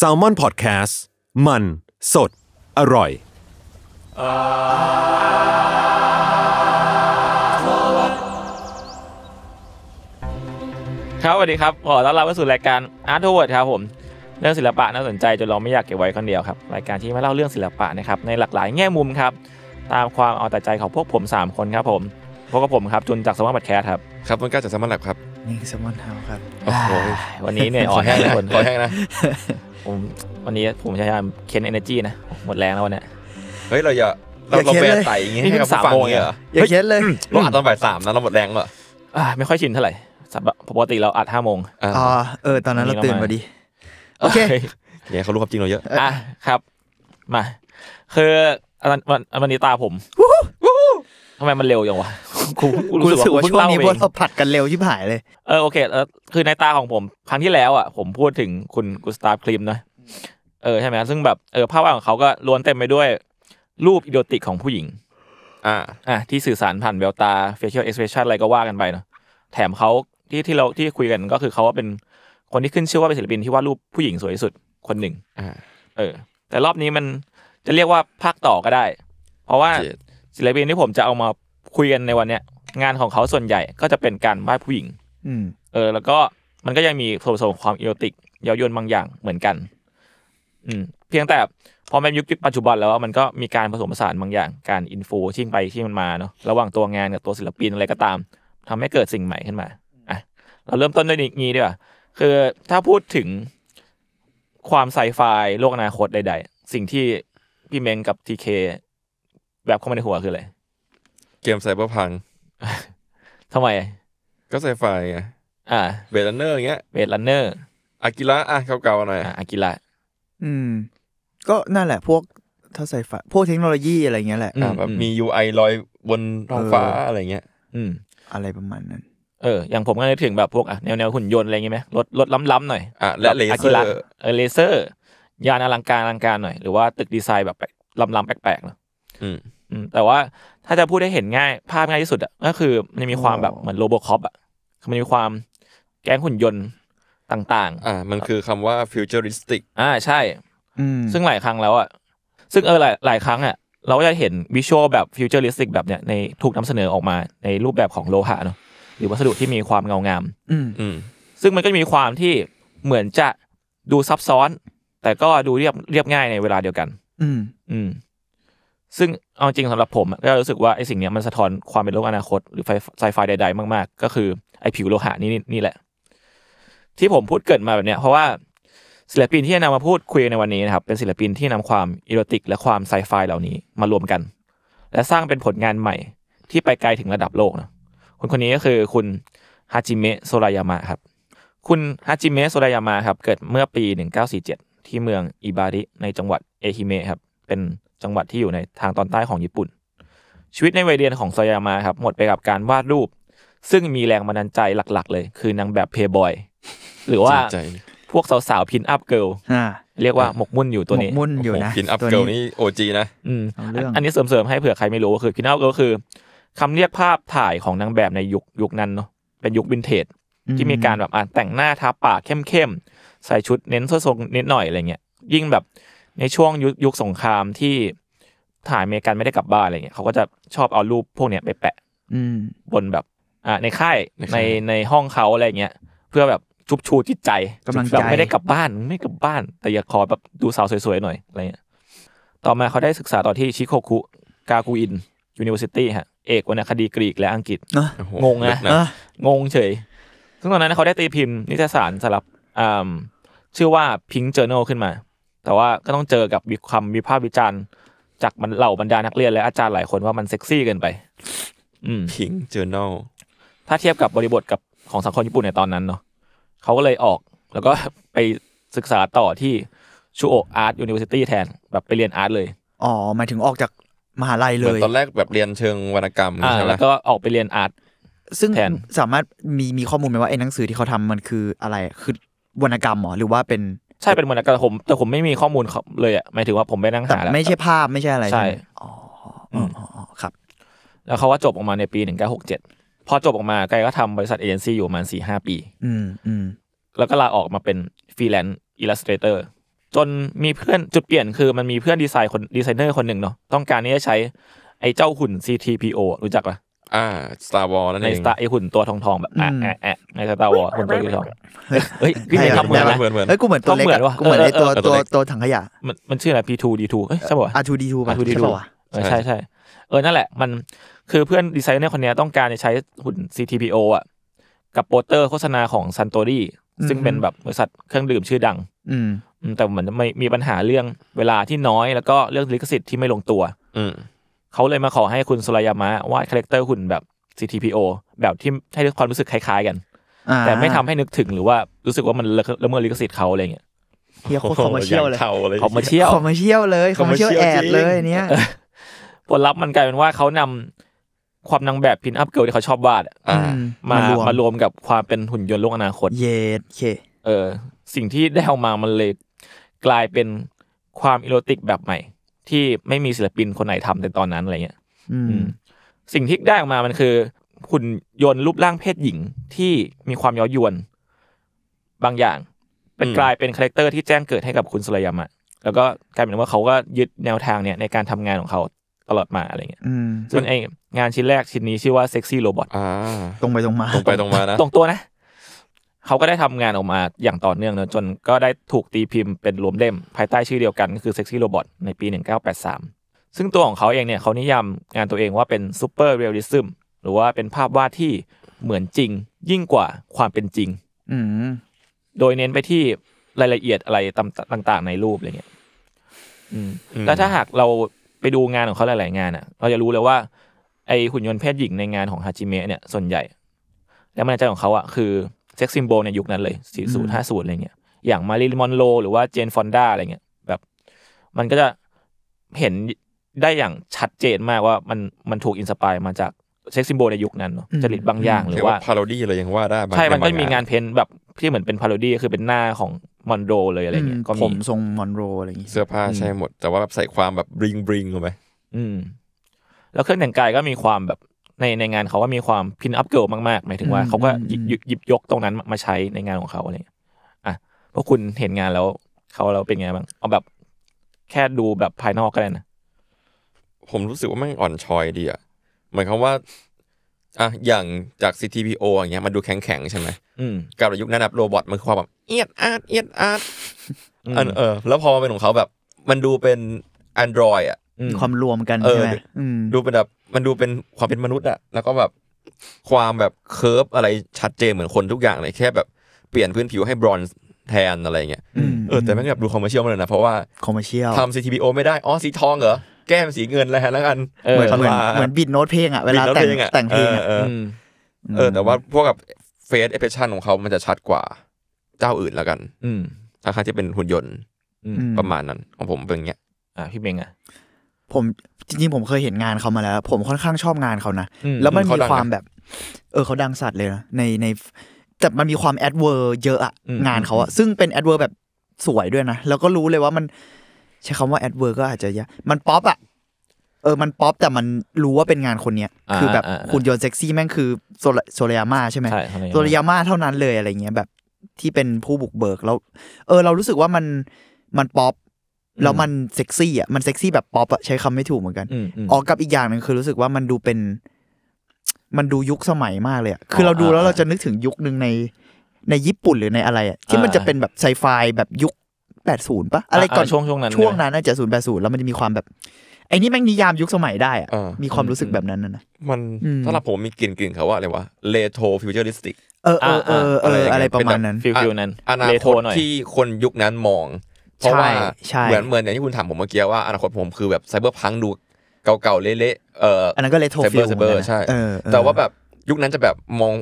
s a l ม o n PODCAST มัน สด อร่อย ครับสวัสดีครับขอต้อนรับเข้สู่รายการอาร์ t เวิร์ดครับผม เรื่องศิลปะน่าสนใจจนเราไม่อยากเก็บไว้คนเดียวครับ รายการที่มาเล่าเรื่องศิลปะนะครับในหลากหลายแง่มุมครับ ตามความเอาแต่ใจของพวกผม 3 คนครับผม พวกผมครับจุนจากสมาร์ทแคสครับ ครับมันกาจากสมร์ทแลบครับนี่คือมอนเฮาครับโอ้โหวันนี้เนี่ยอ่อนแห้งนะคนอ่อนแห้งนะผมวันนี้ผมพยายามเค้นเอเนจีนะหมดแรงแล้ววันนี้เฮ้ยเราอย่าเราเราไปไต่อย่างงี้ให้กับสามโมงเหรออย่าเค้นเลยเราอัดตอนบ่ายสามนะเราหมดแรงเหรอ่ะไม่ค่อยชินเท่าไหร่ปกติเราอัดห้าโมงอ๋อเออตอนนั้นเราตื่นพอดีโอเค เดี๋ยวเขารู้ความจริงเราเยอะอ่ะครับ มาคือวันวันนี้ตาผมทำไมมันเร็วอย่างวะกูรู้สึกว่าช่วงนี้พวกเราผัดกันเร็วที่ผายเลย เออโอเคคือในตาของผม ครั้งที่แล้วอ่ะผมพูดถึงคุณกุสตาฟคลิมนะเออใช่ไหมซึ่งแบบเออภาพวาดของเขาก็ล้วนเต็มไปด้วยรูปอิโดติกของผู้หญิง อ่า อ่ะที่สื่อสารผ่านแววตา facial expression อะไรก็ว่ากันไปเนาะ แถมเขาที่ที่เราที่คุยกันก็คือเขาว่าเป็นคนที่ขึ้นชื่อว่าเป็นศิลปินที่วาดรูปผู้หญิงสวยที่สุดคนหนึ่ง อ่าเออ แต่รอบนี้มันจะเรียกว่าภาคต่อก็ได้เพราะว่าศิลปินที่ผมจะเอามาคุยกันในวันเนี้ยงานของเขาส่วนใหญ่ก็จะเป็นการวาดผู้หญิง อืม เออ แล้วก็มันก็ยังมีส่วนผสมความอีโรติกเย้ายวนบางอย่างเหมือนกัน อืมเพียงแต่พอเป็นยุคปัจจุบันแล้วมันก็มีการผสมผสานบางอย่างการอินฟูชิ่งไปชิ่งมันมาเนาะระหว่างตัวงานกับตัวศิลปินอะไรก็ตาม ทำให้เกิดสิ่งใหม่ขึ้นมาอ่ะเราเริ่มต้นด้วยงี้ดีกว่าคือถ้าพูดถึงความไซไฟโลกอนาคตใดๆสิ่งที่พี่เมงกับทีเคแบบเข้ามาในหัวคืออะไร เกมไซเบอร์พังทำไม ก็ไซไฟไง อ่าเบลันเนอร์เงี้ยเบรลันเนอร์อากิระอ่ะเก่าๆหน่อยอากิระอืม ก็นั่นแหละพวกถ้าไซไฟพวกเทคโนโลยีอะไรเงี้ยแหละอ่าแบบมี UI ลอยบนท้องฟ้าอะไรเงี้ย อืม อะไรประมาณนั้น เออ อย่างผมก็นึกถึงแบบพวกอ่ะแนวแนวหุ่นยนต์อะไรเงี้ยไหมรถรถล้ำๆหน่อยอ่ะและเลเซอร์เออเลเซอร์ยานอลังการอลังการหน่อย หรือว่าตึกดีไซน์แบบล้ำๆแปลกๆเนาะแต่ว่าถ้าจะพูดได้เห็นง่ายภาพง่ายที่สุดอ่ะก็คือมันมีความแบบเหมือนโรบอคอปอ่ะมันมีความแก๊งหุ่นยนต์ต่าง ๆ อ่า มันคือคำว่าฟิวเจอริสติกอ่าใช่ซึ่งหลายครั้งแล้วอ่ะซึ่งเออหลายหลายครั้งอ่ะเราก็จะเห็นวิชวลแบบฟิวเจอริสติกแบบเนี้ยในถูกนำเสนอออกมา ในรูปแบบของโลหะเนาะหรือวัสดุที่มีความเงางาม อืมซึ่งมันก็มีความที่เหมือนจะดูซับซ้อน แต่ก็ดูเรียบเรียบง่ายในเวลาเดียวกัน อืมอืมซึ่งเอาจริงสำหรับผมก็รู้สึกว่าไอ้สิ่งนี้มันสะท้อนความเป็นโลกอนาคตหรือไซไฟ ใดๆมากๆ ก็คือ ไอ้ผิวโลหะนี่นี่แหละ ที่ผมพูดเกิดมาแบบเนี้ยเพราะว่าศิลปินที่จะนำมาพูดคุยในวันนี้นะครับเป็นศิลปินที่นำความอีโรติกและความไซไฟเหล่านี้มารวมกัน และสร้างเป็นผลงานใหม่ที่ไปไกลถึงระดับโลกนะคนคนนี้ก็คือคุณฮาจิเมะโซรายามะครับคุณฮาจิเมะโซรายามะครับเกิดเมื่อปี 1947ที่เมืองอิบาริในจังหวัดเอฮิเมะครับเป็นจังหวัดที่อยู่ในทางตอนใต้ของญี่ปุ่น ชีวิตในวัยเรียนของโซยามาครับ หมดไปกับการวาดรูป ซึ่งมีแรงบันดาลใจหลักๆเลย คือนางแบบเพย์บอย หรือว่าพวกสาวๆพินอัพเกิลเรียกว่าหมกมุ่นอยู่ตัวนี้หมกมุ่นอยู่นะพินอัพเกิลนี่โอจีนะ อืมอันนี้เสริมๆให้เผื่อใครไม่รู้ก็คือพินอัพเกิลคือคำเรียกภาพถ่ายของนางแบบในยุคยุคนั้นเนาะเป็นยุควินเทจที่มีการแบบแต่งหน้าทาปากเข้มๆใส่ชุดเน้นส้นทรงนิดหน่อยอะไรเงี้ยยิ่งแบบในช่วงยุคสงครามที่ถ่ายเมกันไม่ได้กลับบ้านอะไรเงี้ยเขาก็จะชอบเอารูปพวกเนี้ยไปแปะบนแบบอ่าในค่ายในในห้องเขาอะไรเงี้ยเพื่อแบบชุบชูจิตใจกำลังใจไม่ได้กลับบ้านไม่กลับบ้าน แต่อยากขอแบบดูสาวสวยๆหน่อย อะไรเงี้ยต่อมาเขาได้ศึกษาต่อที่ชิโคคุกากูอินยูนิเวอร์ซิตี้ฮะเอกวรรณคดีกรีกและอังกฤษ งงนะงงเฉย ซึ่งตอนนั้นเขาได้ตีพิมพ์นิตยสารสำหรับชื่อว่าพิงเจอร์โนขึ้นมาแต่ว่าก็ต้องเจอกับมีความวิพากษ์วิจารณ์จากมันเหล่าบรรดานักเรียนและอาจารย์หลายคนว่ามันเซ็กซี่เกินไป อืมพิงเจอร์นลถ้าเทียบกับบริบทกับของสังคมญี่ปุ่นในตอนนั้นเนาะเขาก็เลยออกแล้วก็ไปศึกษาต่อที่ชูโออาร์ตยูนิเวอร์ซิตี้แทนแบบไปเรียนอาร์ตเลย อ๋อหมายถึงออกจากมหาลัยเลยตอนแรกแบบเรียนเชิงวรรณกรรมใช่ไหมแล้วก็ออกไปเรียนอาร์ตซึ่งสามารถมีมีข้อมูลไหมว่าไอ้หนังสือที่เขาทำมันคืออะไรคือวรรณกรรมหรอหรือว่าเป็นใช่เป็นเหมือนกันแต่ผมแต่ผมไม่มีข้อมูลเลยอ่ะหมายถึงว่าผมไปนั่งหาแล้วไม่ใช่ภาพไม่ใช่อะไรใช่อ๋ออครับ แล้วเขาว่าจบออกมาในปีหนึ่งเก้าหกเจ็ดพอจบออกมาไกลก็ทำบริษัทเอเจนซี่อยู่ประมาณสี่ห้าปี อืมอืมแล้วก็ลาออกมาเป็นฟรีแลนซ์อิลลัสเตเตอร์จนมีเพื่อนจุดเปลี่ยนคือมันมีเพื่อนดีไซน์คนดีไซเนอร์คนหนึ่งเนาะต้องการที่จะใช้ไอ้เจ้าหุ่น CTPO รู้จักปะอ่าสตาร์วอลนั่นเองในสตาร์ไอหุ่นตัวทองทองแบบแอะแอะในสตาร์วอลหุ่นตัวทองเฮ้ยพี่ทำเหมือนเหมือนเหมือนเฮ้ยกูเหมือนตัวเล็กกูเหมือนไอตัวตัวตัวถังขยะมันมันชื่ออะไร P2D2 เี้ยใช่ป่ะ R2D2 ป่ะ R2D2 ใช่ใช่เออนั่นแหละ มันคือเพื่อนดีไซเนอร์คนนี้ต้องการจะใช้หุ่น CTPO อ่ะกับโปสเตอร์โฆษณาของซันโตรี่ซึ่งเป็นแบบบริษัทเครื่องดื่มชื่อดัง อืมแต่เหมือนไม่มีปัญหาเรื่องเวลาที่น้อยแล้วก็เรื่องลิขสิทธิ์ที่ไม่ลงตัว อืเขาเลยมาขอให้คุณสุรยามะวาดคาแรคเตอร์หุ่นแบบ CTPO แบบที่ให้ความรู้สึกคล้ายๆกันแต่ไม่ทำให้นึกถึงหรือว่ารู้สึกว่ามันละเมิดลิขสิทธิ์เขาอะไรเงี้ยเฮียโคตคอมเมเชียลเลยคอมเมเชียลคอมเมเชียลเลยคอมเมเชียลแอดเลยเนี้ยผลลัพธ์มันกลายเป็นว่าเขานำความนางแบบพินอัพเกิลที่เขาชอบวาดมามารวมกับความเป็นหุ่นยนต์โลกอนาคต เยดเค เออ สิ่งที่ได้ออกมามันเลยกลายเป็นความอีโรติก แบบใหม่ที่ไม่มีศิลปินคนไหนทำในตอนนั้นอะไรเงี้ย สิ่งที่ได้ออกมามันคือหุ่นยนต์รูปร่างเพศหญิงที่มีความย้อยวน บางอย่าง เป็นกลายเป็นคาแรคเตอร์ที่แจ้งเกิดให้กับคุณสุรยามะแล้วก็กลายเป็นว่าเขาก็ยึดแนวทางเนี่ยในการทำงานของเขาตลอดมาอะไรเงี้ยซึ่งเองานชิ้นแรกชิ้นนี้ชื่อว่าเซ็กซี่โรบอทตรงไปตรงมา ตรงไปตรงมานะตรงตัวนะเขาก็ได้ทำงานออกมาอย่างต่อเนื่องนะจนก็ได้ถูกตีพิมพ์เป็นรวมเล่ม ภายใต้ชื่อเดียวกันก็คือ Sexy Robot ในปี 1983 ซึ่งตัวของเขาเองเนี่ย เขานิยามงานตัวเองว่าเป็นซูเปอร์เรียลลิซึมหรือว่าเป็นภาพวาดที่เหมือนจริงยิ่งกว่าความเป็นจริง โดยเน้นไปที่รายละเอียดอะไรต่างๆในรูปอะไรเงี้ยแล้วถ้าหากเราไปดูงานของเขาหลาย ๆงานอ่ะเราจะรู้เลยว่า ไอหุ่นยนต์เพศหญิงในงานของฮาจิเมะเนี่ย ส่วนใหญ่ แล้วมันใจของเขาอ่ะคือเซ็กซิมโบในยุคนั้นเลยสี่ศูนย์ห้าศูนย์อะไรเงี้ยอย่างมาริลมอนโรหรือว่าเจนฟอนด้าอะไรเงี้ยแบบ มันก็จะเห็นได้อย่างชัดเจนมากว่ามันมันถูกอินสปายมาจากเซ็กซิมโบในยุคนั้นเนาะจริตบางอย่างหรือว่าพาโรดี้เลยยังว่าได้ใช่มันก็มีงานเพ้นแบบที่เหมือนเป็นพาโรดี้คือเป็นหน้าของมอนโรเลยอะไรเงี้ยก็ผมทรงมอนโรอะไรอย่างงี้เสื้อผ้าใช่หมดแต่ว่าแบบใส่ความแบบบริงบริงเข้าไปอืมแล้วเครื่องแต่งกายก็มีความแบบในในงานเขาว่ามีความพินอัพเกิลมากๆหมายถึงว่าเขาก็หยิบยกตรงนั้นมาใช้ในงานของเขาอะไรอย่างเงี้ยอ่ะพวกคุณเห็นงานแล้วเขาเราเป็นไงบ้างเอาแบบแค่ดูแบบภายนอกก็ได้นะ ผมรู้สึกว่ามันอ่อนชอยดีอ่ะเหมือนคำว่าอ่ะอย่างจาก CTPO อย่างเงี้ยมันดูแข็งแข็งใช่ไหมกับยุคนั้นแบบโรบอทมันความแบบเอียดอาร์ตเอียดอาร์ตอันเออ แล้วพอมาเป็นของเขาแบบ มันดูเป็น Android อ่ะความรวมกันใช่ไหมดูเป็นแบบมันดูเป็นความเป็นมนุษย์อะแล้วก็แบบ ความแบบเคิร์ฟ อะไรชัดเจนเหมือนคนทุกอย่างเลยแค่แบบเปลี่ยนพื้นผิวให้บรอนซ์แทนอะไรเงี้ยเออแต่แม่งแบบดูคอมเมอร์เชียลมาเลยนะ เพราะว่าคอมเมอร์เชียลทำ CTPO ไม่ได้อ๋อสีทองเหรอ แก้มสีเงินแล้วแล้วกัน เหมือนเหมือนบิดโน้ตเพลงอะเวลาแต่งแต่งเพลงเออ แต่ว่าพวกกับเฟสเอฟเฟชั่นของเขามันจะชัดกว่าเจ้าอื่นแล้วกันอืมาั้งที่เป็นหุ่นยนต์ประมาณนั้นของผมเป็นอย่างเงี้ยอ่าพี่เบงอ่ะผมจริงๆ ผมเคยเห็นงานเขามาแล้ว ผมค่อนข้างชอบงานเขานะ แล้วมันมีความแบบ เออเขาดังสัตว์เลยนะในในแต่มันมีความแอดเวอร์เยอะอะงานเขาอะซึ่งเป็นแอดเวอร์แบบสวยด้วยนะ แล้วก็รู้เลยว่ามัน ใช้คำว่าแอดเวอร์ก็อาจจะยะมันป๊อปอะเออมันป๊อปแต่มันรู้ว่าเป็นงานคนเนี้ยคือแบบคุณยนเซ็กซี่แม่งคือโซเลยาม่าใช่ไหมโซลยาม่าเท่านั้นเลยอะไรเงี้ยแบบที่เป็นผู้บุกเบิกแล้วเออ เรารู้สึกว่ามันมันป๊อปแล้วมันเซ็กซี่อ่ะมันเซ็กซี่แบบป๊อปอ่ะใช้คำไม่ถูกเหมือนกัน ออกกับอีกอย่างหนึ่งคือรู้สึกว่ามันดูเป็น มันดูยุคสมัยมากเลยอ่ะคือเราดูแล้วเราจะนึกถึงยุคหนึ่งใน ในญี่ปุ่นหรือในอะไรอ่ะที่มันจะเป็นแบบไซไฟแบบยุคแปดศูนย์ปะอะไรก่อนช่วงช่วงนั้นช่วงนั้นน่าจะศูนย์แปดศูนย์แล้วมันจะมีความแบบ ไอ้นี่แม่งนิยามยุคสมัยได้อ่ะมีความรู้สึกแบบนั้นนะมันสำหรับผมมีกลิ่นกลิ่นเขาว่าอะไรวะเลโทฟิวเจอริสติกเออเออเอออะไรประมาณนั้นฟิลฟิลนั้นอนาคตที่คนยุคนั้นมองเพราะว่าเหมือนเหมือนอย่างที่คุณถามผมเมื่อกี้ว่าอนาคตผมคือแบบไซเบอร์พังดูเก่าๆเละๆเอออันนั้นก็เลโทรฟิลไซเบอร์ ใช่ แต่ว่าแบบยุคนั้นจะแบบมอง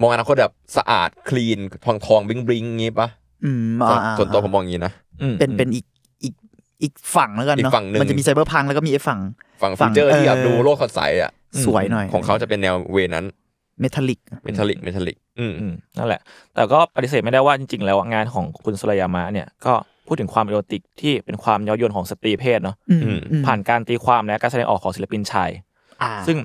มองอนาคตแบบสะอาด คลีน ทองทองบิงบิงงี้ปะส่วนตัวผมมองงี้นะ เป็นเป็นอีกอีกอีกฝั่งแล้วกันเนาะมันจะมีไซเบอร์พังแล้วก็มีไอ้ฝั่ง ฝั่งฟิเจอร์ที่แบบดูโลกสดใสอ่ะ สวยหน่อยของเขาจะเป็นแนวเวนั้น เมทัลลิกเมทัลลิกเมทัลลิก อืมนั่นแหละ แต่ก็ปฏิเสธไม่ได้ว่าจริงๆแล้วงานของคุณสุรยามาเนี่ยก็พูดถึงความอีโรติกที่เป็นความเย้อยวนของสตรีเพศเนาะผ่านการตีความและการแสดงออกของศิลปินชายซึ่ง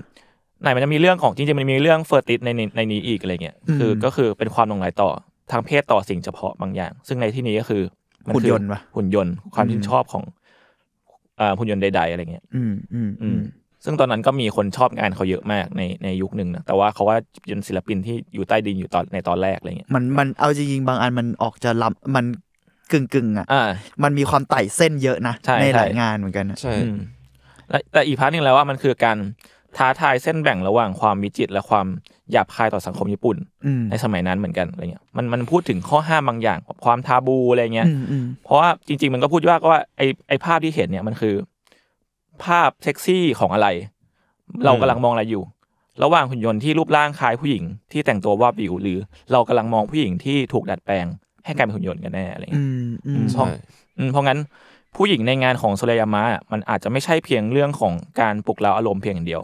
ไหนมันจะมีเรื่องของจริงๆมันมีเรื่องเฟอร์ติสในในนี้อีกอะไรเงี้ยคือก็คือเป็นความลงไหลต่อทางเพศต่อสิ่งเฉพาะบางอย่าง ซึ่งในที่นี้ก็คือหุ่นยนต์ปะหุ่นยนต์ความชื่นชอบของหุ่นยนต์ใดๆอะไรเงี้ยอืมอืมอืมซึ่งตอนนั้นก็มีคนชอบงานเขาเยอะมากในในยุคหนึ่งนะแต่ว่าเขาว่าเป็นศิลปินที่อยู่ใต้ดินอยู่ตอนในตอนแรกอะไรเงี้ย มันมันเอาจริงๆบางอันมันออกจะล้ำมันกึ่งกึ่งอ่ะมันมีความไต่เส้นเยอะนะ ในหลายงานเหมือนกันใช่แต่อีกพาร์ทนึ่งแล้วว่ามันคือการท้าทายเส้นแบ่งระหว่างความวิจิตและความหยาบคายต่อสังคมญี่ปุ่น ในสมัยนั้นเหมือนกันอะไรเงี้ย มันมันพูดถึงข้อห้ามบางอย่างความทาบูอะไรเงี้ยเพราะว่าจริง ๆ มันก็พูดว่าก็ว่าไอไอภาพที่เห็นเนี่ยมันคือ ภาพเซ็กซี่ของอะไร เรากำลังมองอะไรอยู่ ระหว่างหุ่นยนต์ที่รูปร่างคล้ายผู้หญิง ที่แต่งตัววาบวิวหรือ เรากำลังมองผู้หญิงที่ถูกดัดแปลงให้กลายเป็นหุ่นยนต์กันแน่อะไรเงี้ยเพราะเพราะงั้นผู้หญิงในงานของโซเลยามะมันอาจจะไม่ใช่เพียงเรื่องของการปลุกเราอารมณ์เพียงอย่างเดียว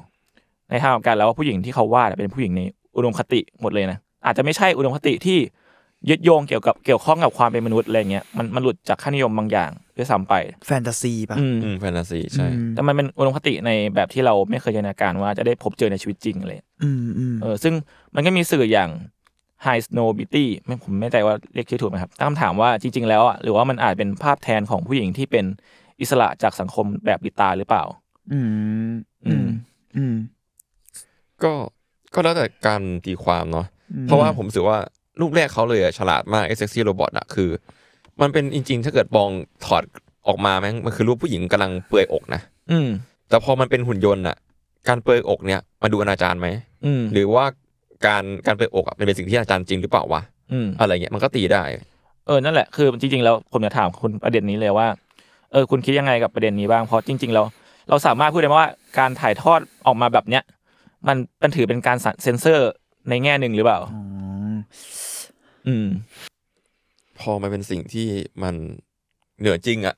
ในทางการแล้วผู้หญิงที่เขาวาดเป็นผู้หญิงในอุดมคติหมดเลยนะอาจจะไม่ใช่อุดมคติที่ยึดโยงเกี่ยวกับเกี่ยวข้องกับความเป็นมนุษย์อะไรเงี้ยมันมันหลุดจากค่านิยมบางอย่างด้วยซ้ำไปแฟนตาซีป่ะอืมแฟนตาซีใช่แต่มันเป็นอุดมคติในแบบที่เราไม่เคยจินตนาการว่าจะได้พบเจอในชีวิตจริงเลยอืมเออ ซึ่งมันก็มีสื่ออย่าง High Snow Beauty ไม่ผมไม่ใจว่าเรียกชื่อถูกไหมครับตั้งคำถามว่าจริง ๆ แล้วอ่ะ หรือว่ามันอาจเป็นภาพแทนของผู้หญิงที่เป็นอิสระจากสังคมแบบปิตาหรือเปล่า อืม อืม อืม ก็ก็แล้วแต่การตีความเนาะ เพราะว่าผมรู้สึกว่ารูปแรกเขาเลยฉลาดมากเอ็กซี่โรบอทอะคือ มันเป็นจริง ๆถ้าเกิดบองถอดออกมาแม่งมันคือรูปผู้หญิงกำลังเปื่อยอกนะ อืม แต่พอมันเป็นหุ่นยนต์อะการเปื่อยอกเนี่ย มาดูอนาจารไหมหรือว่าการการเปิดอกอ่ะเป็นสิ่งที่อาจารย์จริงหรือเปล่าวะอะไรเงี้ยมันก็ตีได้เออนั่นแหละคือจริงๆแล้วผมจะถามคุณประเด็นนี้เลยว่า เออ คุณคิดยังไงกับประเด็นนี้บ้างเพราะจริงๆเราเราสามารถพูดได้ว่าการถ่ายทอดออกมาแบบเนี้ยมันเป็นถือเป็นการเซ็นเซอร์ในแง่หนึ่งหรือเปล่าอืมพอมันเป็นสิ่งที่มันเหนือจริงอะ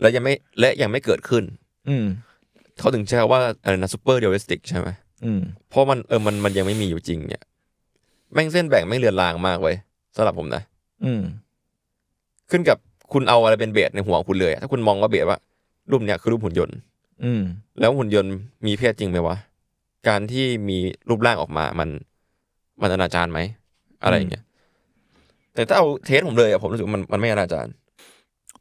และยังไม่และยังไม่เกิดขึ้น อืมเขาถึงใช้ว่าอะไรนะซูเปอร์เดียลิสติกใช่ไหมเพราะมันเออมันมันยังไม่มีอยู่จริง เนี่ยแม่งเส้นแบ่งไม่เลือนลางมากไว้สำหรับผมนะอืม ขึ้นกับคุณเอาอะไรเป็นเบสในหัวคุณเลยถ้าคุณมองว่าเบสว่ารูปเนี้ยคือรูปหุ่นยนต์ อืม แล้วหุ่นยนต์มีเพศจริงไหมวะการที่มีรูปร่างออกมา มันมันอนาจารไหมอะไรอย่างเงี้ยแต่ถ้าเอาเทสผมเลยอะผมรู้สึกมันมันไม่อนาจาร